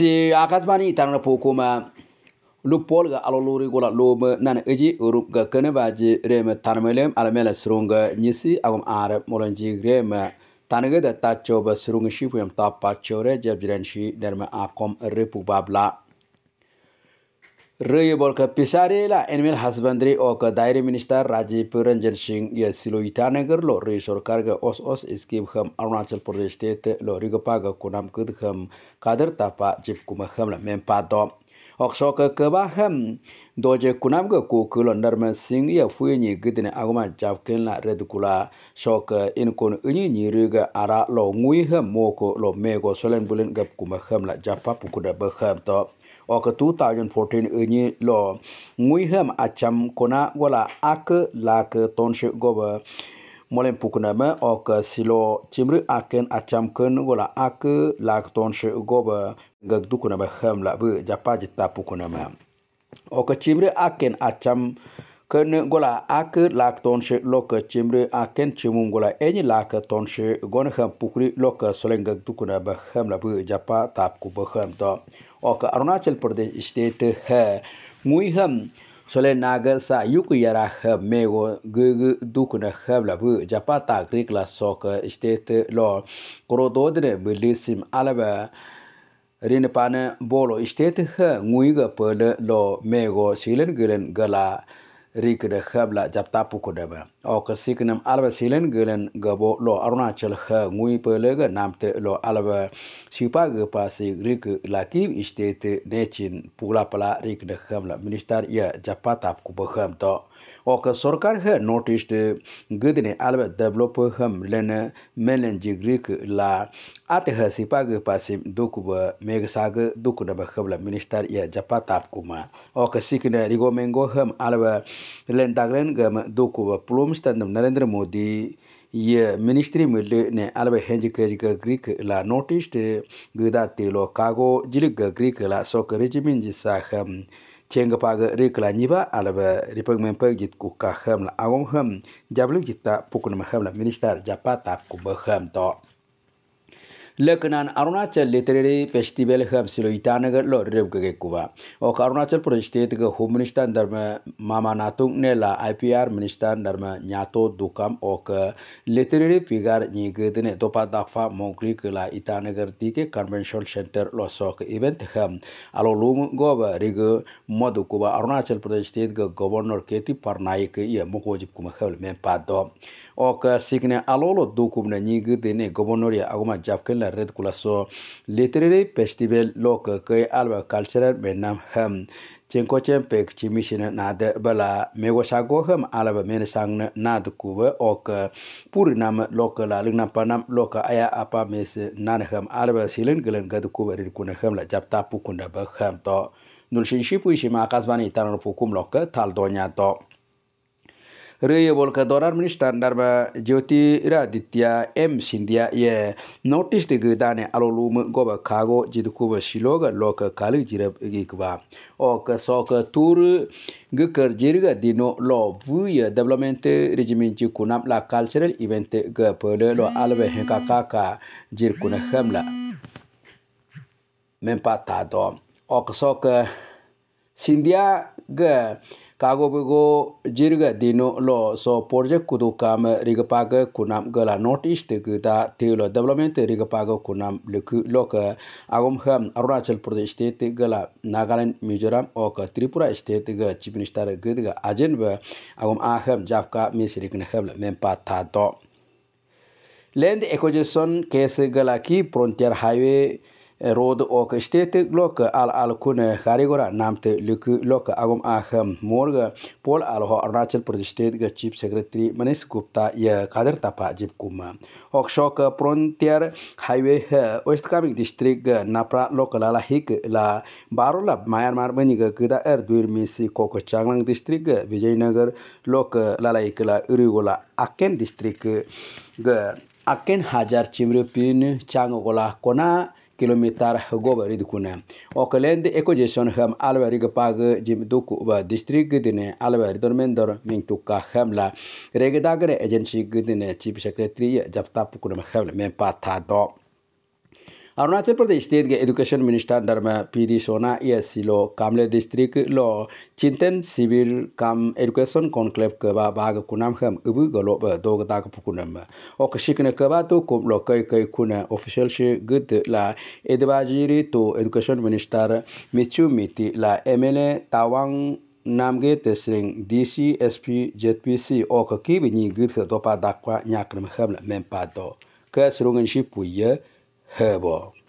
si akazmani tanga na poko ma lu pol ga alolori gola lo nana nan eji urup ga kene ba ji re ma tarmelem ala mele surunga nyisi agum are molanji re ma tanga da ta choba surunga shi puyam ta pa chore jab shi der akom repu babla रै बलका पिसारे ला animal husbandry ओ का dairy minister Rajiv Ranjan Singh ये सिलो इटानगर लो रे सरकार का ओस ओस स्कीम हम अरुणाचल प्रदेश ते लो रिगपा का कुनाम कुद हम कादर तापा जिप कुमा हम ला मेन पादो okso ke ke ba hem doje kunam ke ku ke lo narma sing ya fu ni gidine aguma jap ken la red kula cái in kon ni ni ru ga ara lo ngui hem mo ko lo me go solen bulen gap kuma hem la japa pu ku da ba hem to ok 2014 ni lo ngui hem acham kona wala là la ke tonche goba molen pukunama ok silo chimri aken acham ken gola ak lak ton she goba gak dukunama ham la bu japa jita pukunama ok chimri aken acham ken gola ak lak ton she lok chimri aken chimun gola eny lak ton she gon ham pukri lok soleng gak dukunama ham la bu japa tap ku ba ham to ok arunachal pradesh state ha muy ham chole nagal sa yuku yara ha me go gu gu du kun ha la bu japa ta greek la sok state lo kro do de bilisim alaba rin pan gala ri kada khabla japta puku daba o ka siknam alba silen gelen gabo lo aruna chal kha ngui pele ga namte lo alba sipa ga pasi ri ka laki istete nechin pula pala ri kada khabla minister ya japata puku bakham to o ka sarkar ha notice gudne alba develop ham lena melen jigri la ate ha sipa ga pasi dukuba mega sag dukuna ba khabla minister ya japata puku ma o ka sikna rigomengo ham alba lentagren ga ma do ko ba plom sta nam narendra modi ye ministry me le ne alba henji kaji ka greek la noticed ga da te lo ka go jil ga greek la so ka regimen ji sa kha cheng pa ga re kla alba repayment pa ka kham la awon kham jablu la to लेकनान Arunachal literary festival हम सिलो ईटानगर लो रेब गगे कुवा ओक Arunachal Pradesh state ग home minister धर्म मामा नातुंग नेला आईपीआर मिनिस्टर धर्म न्यातो दुकाम ओक लिटरेरी फिगर नि गदने दोपा दाफा मोंग्री कला ईटानगर तिके कन्वेंशन सेंटर लो सोक इवेंट हम आलो लुम गोब रिग मदु कुवा अरुणाचल प्रदेश स्टेट ग गवर्नर केती परनायक ये मुकोजिब कुमा खबल में पादो ओक सिकने आलोलो दुकुमने नि गवर्नर या अगुमा जापकेला red kulaso literary festival lok ke alba cultural benam ham chenko chen pek chimishina nad bala mego sago ham alba men sang nad kuwa ok pur nam lok la lingna panam lok aya apa mes nan ham alba silen gelen gad kuwa ri kun ham la japta pu kunda ba ham to nul shin shi pu shi ma kasbani tanar pu kum lok tal donya to रही बोल का दौरान minister नरबा Jyotiraditya M Scindia ये notice दिख दाने अलोलुम गोब खागो जिद कुब शिलोग लोक काली जिरब गिकवा ओक सोक तूर गकर जिरग दिनो लो वुय डेवलपमेंट रिजिमिन जी कुनाम ला कल्चरल इवेंट ग पले लो अलवे हेका काका जिर कुने खमला मेंपा ता दो ओक सोक सिंधिया ग kagobego jirga dino lo so project kudu kam rigapaga kunam gala notice de gda tilo development rigapaga kunam luku lok agom ham arunachal pradesh de te gala nagaland mizoram ok tripura state ga chief minister gdga ajen ba agom aham japka mesirikna khabla mempa tha do land acquisition case gala ki frontier highway rod o ke stete glok al al kun harigora namte luk lok agum aham morga pol al ho arnachal pradesh state ga chief secretary manish gupta ya kadar tapa jip kuma okshok frontier highway ha west coming district ga napra lok la la hik la baro la mayar mar mani ga kida er duir misi kok changlang district ga vijaynagar lok la la ik la urigola aken district ga aken hajar chimre pin changola kona KILOMETAR go ba rid kun o kalend eco jason ham alwari ga pag jim do ku ba district dine alwari dor men dor ning tu ka ham la rege da gre agency ge chief secretary jap ta pu ma ham la me pa tha do Arunachal Pradesh state के education minister धर्म P D Sona ये सिलो कामले डिस्ट्रिक्ट लो चिंतन शिविर काम education conclave कबा बाग कुनाम हम इबु गलो ब दो गदा पुकुनम ओक शिकने कबा तो कुम लो कई कई कुने ऑफिशियल से गुद ला एडवाइजरी तो एजुकेशन मिनिस्टर मिचू मिति ला MLA Tawang namge tesring DC SP JPC ok ki bini gud ka dopa dakwa nyakrim khamla mempa do ka srungen shi puye 害怕。